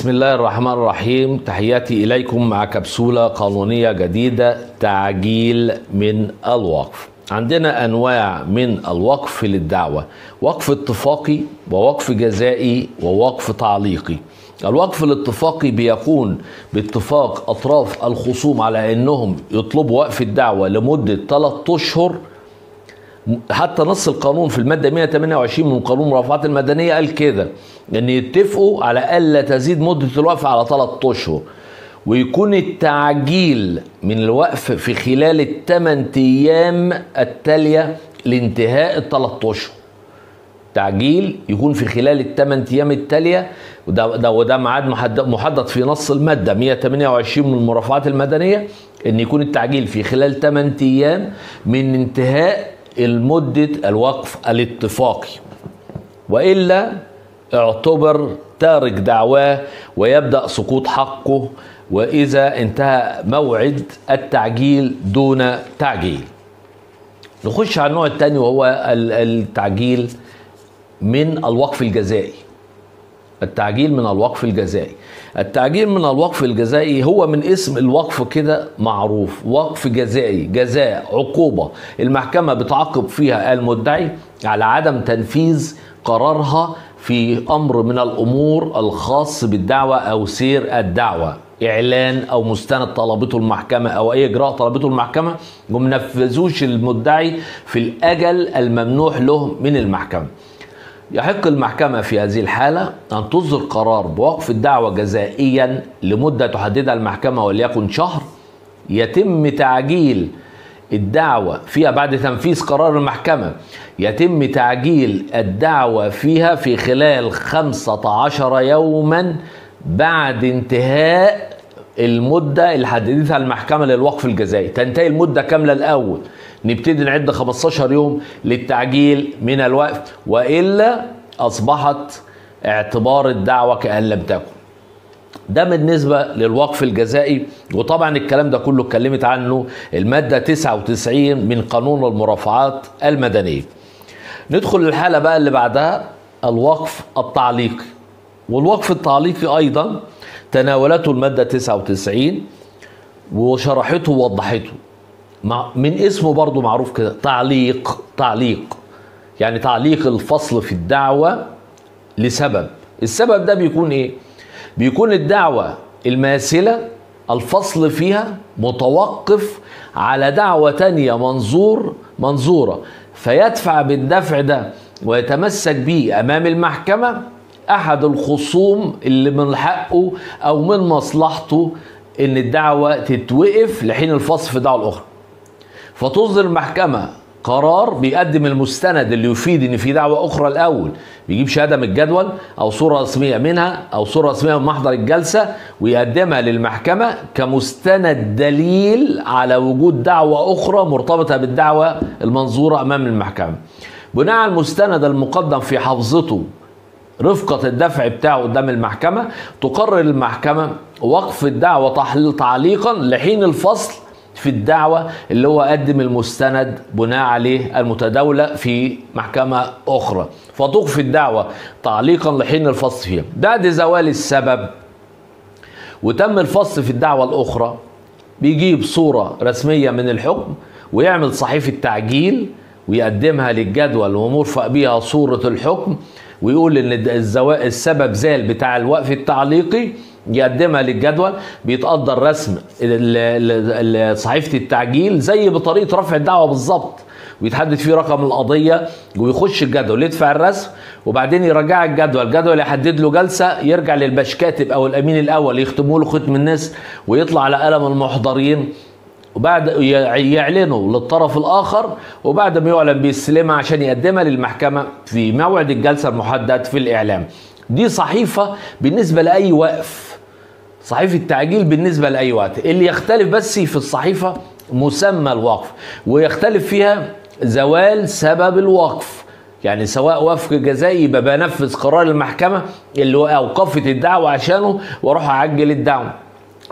بسم الله الرحمن الرحيم تحياتي إليكم مع كبسولة قانونية جديدة تعجيل من الوقف عندنا أنواع من الوقف للدعوة وقف اتفاقي ووقف جزائي ووقف تعليقي الوقف الاتفاقي بيكون باتفاق أطراف الخصوم على أنهم يطلبوا وقف الدعوة لمدة 3 أشهر حتى نص القانون في المادة 128 من قانون المرافعات المدنية قال كده ان يتفقوا على الا تزيد مدة الوقف على ثلاث اشهر ويكون التعجيل من الوقف في خلال الثمان ايام التالية لانتهاء الثلاث اشهر تعجيل يكون في خلال الثمان ايام التاليه وده ده وده ميعاد محدد في نص الماده 128 من المرافعات المدنيه ان يكون التعجيل في خلال 8 ايام من انتهاء المدة الوقف الاتفاقي وإلا اعتبر تارك دعواه ويبدأ سقوط حقه وإذا انتهى موعد التعجيل دون تعجيل نخش على النوع الثاني وهو التعجيل من الوقف الجزائي التعجيل من الوقف الجزائي التعجيل من الوقف الجزائي هو من اسم الوقف كده معروف وقف جزائي جزاء عقوبة المحكمة بتعاقب فيها المدعي على عدم تنفيذ قرارها في أمر من الأمور الخاص بالدعوة أو سير الدعوة اعلان او مستند طلبته المحكمه او اي اجراء طلبته المحكمه ومنفذوش المدعي في الاجل الممنوح له من المحكمه يحق المحكمة في هذه الحالة أن تصدر قرار بوقف الدعوة جزائيا لمدة تحددها المحكمة وليكن شهر يتم تعجيل الدعوة فيها بعد تنفيذ قرار المحكمة يتم تعجيل الدعوة فيها في خلال 15 يوما بعد انتهاء المدة اللي حددتها المحكمة للوقف الجزائي تنتهي المدة كاملة الأول نبتدي نعد 15 يوم للتعجيل من الوقف والا اصبحت اعتبار الدعوه كان لم تكن ده بالنسبه للوقف الجزائي وطبعا الكلام ده كله اتكلمت عنه الماده 99 من قانون المرافعات المدنيه ندخل للحاله بقى اللي بعدها الوقف التعليقي والوقف التعليقي ايضا تناولته الماده 99 وشرحته ووضحته مع من اسمه برضه معروف كده تعليق تعليق يعني تعليق الفصل في الدعوة لسبب السبب ده بيكون ايه بيكون الدعوة الماثلة الفصل فيها متوقف على دعوة تانية منظور منظورة فيدفع بالدفع ده ويتمسك به أمام المحكمة أحد الخصوم اللي من حقه أو من مصلحته إن الدعوة تتوقف لحين الفصل في الدعوة الأخرى فتصدر المحكمة قرار بيقدم المستند اللي يفيد ان في دعوه اخرى الاول بيجيب شهاده من الجدول او صوره رسميه منها او صوره رسميه من محضر الجلسه ويقدمها للمحكمه كمستند دليل على وجود دعوه اخرى مرتبطه بالدعوه المنظوره امام المحكمه بناء على المستند المقدم في حفظته رفقة الدفع بتاعه قدام المحكمة تقرر المحكمة وقف الدعوة تعليقا لحين الفصل في الدعوة اللي هو قدم المستند بناء عليه المتداولة في محكمة أخرى فتوقف الدعوة تعليقا لحين الفصل فيها بعد زوال السبب وتم الفصل في الدعوة الأخرى بيجيب صورة رسمية من الحكم ويعمل صحيفة تعجيل ويقدمها للجدول ومرفق بيها صورة الحكم ويقول إن السبب زال بتاع الوقف التعليقي يقدمها للجدول بيتقدر رسم صحيفه التعجيل زي بطريقه رفع الدعوه بالظبط ويتحدد فيه رقم القضيه ويخش الجدول يدفع الرسم وبعدين يراجع الجدول الجدول يحدد له جلسه يرجع للباش كاتب او الامين الاول يختموا له ختم الناس ويطلع على قلم المحضرين وبعد يعلنه للطرف الاخر وبعد ما يعلن بيستلمها عشان يقدمها للمحكمه في موعد الجلسه المحدد في الاعلام دي صحيفه بالنسبه لاي وقف صحيفة تعجيل بالنسبة لأي وقت اللي يختلف بس في الصحيفة مسمى الوقف ويختلف فيها زوال سبب الوقف يعني سواء وفق جزائي يبقى بنفذ قرار المحكمة اللي اوقفت الدعوة عشانه واروح اعجل الدعوة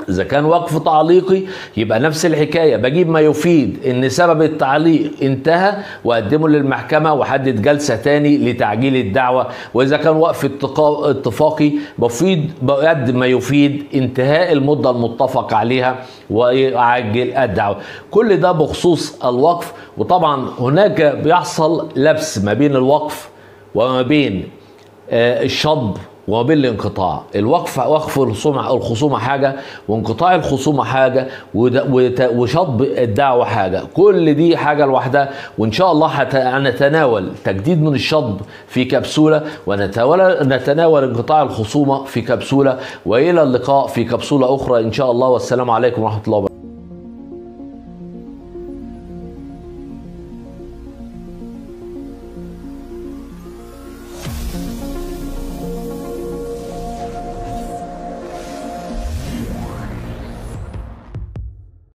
إذا كان وقف تعليقي يبقى نفس الحكاية بجيب ما يفيد إن سبب التعليق انتهى وأقدمه للمحكمة وحدد جلسة تاني لتعجيل الدعوة وإذا كان وقف اتفاقي بفيد بقدم ما يفيد انتهاء المدة المتفق عليها وأعجل الدعوة كل ده بخصوص الوقف وطبعا هناك بيحصل لبس ما بين الوقف وما بين آه، الشطب وبالانقطاع الوقف وقف الخصومة حاجة وانقطاع الخصومة حاجة وشطب الدعوة حاجة كل دي حاجة لوحدها وإن شاء الله هنتناول تجديد من الشطب في كبسولة ونتناول انقطاع الخصومة في كبسولة وإلى اللقاء في كبسولة أخرى إن شاء الله والسلام عليكم ورحمة الله وبركاته